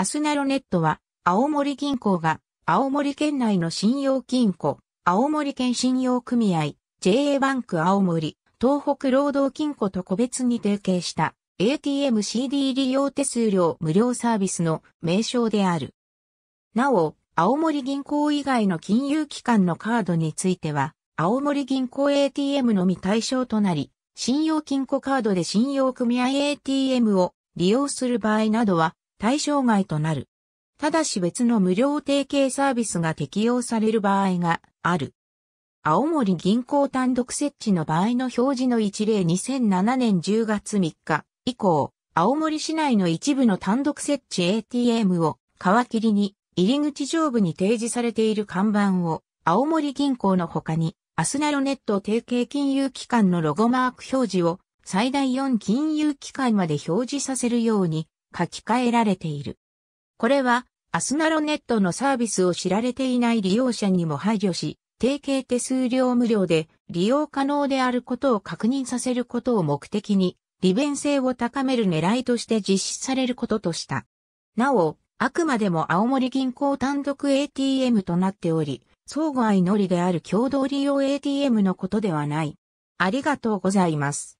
アスナロネットは、青森銀行が、青森県内の信用金庫、青森県信用組合、JA バンク青森、東北労働金庫と個別に提携した ATM-CD 利用手数料無料サービスの名称である。なお、青森銀行以外の金融機関のカードについては、青森銀行 ATM のみ対象となり、信用金庫カードで信用組合 ATM を利用する場合などは、対象外となる。ただし別の無料提携サービスが適用される場合がある。青森銀行単独設置の場合の表示の一例2007年10月3日以降、青森市内の一部の単独設置 ATM を皮切りに入り口上部に提示されている看板を青森銀行の他にアスナロネット提携金融機関のロゴマーク表示を最大4金融機関まで表示させるように書き換えられている。これは、アスナロネットのサービスを知られていない利用者にも配慮し、提携手数料無料で利用可能であることを確認させることを目的に、利便性を高める狙いとして実施されることとした。なお、あくまでも青森銀行単独 ATM となっており、相互相乗りである共同利用 ATM のことではない。ありがとうございます。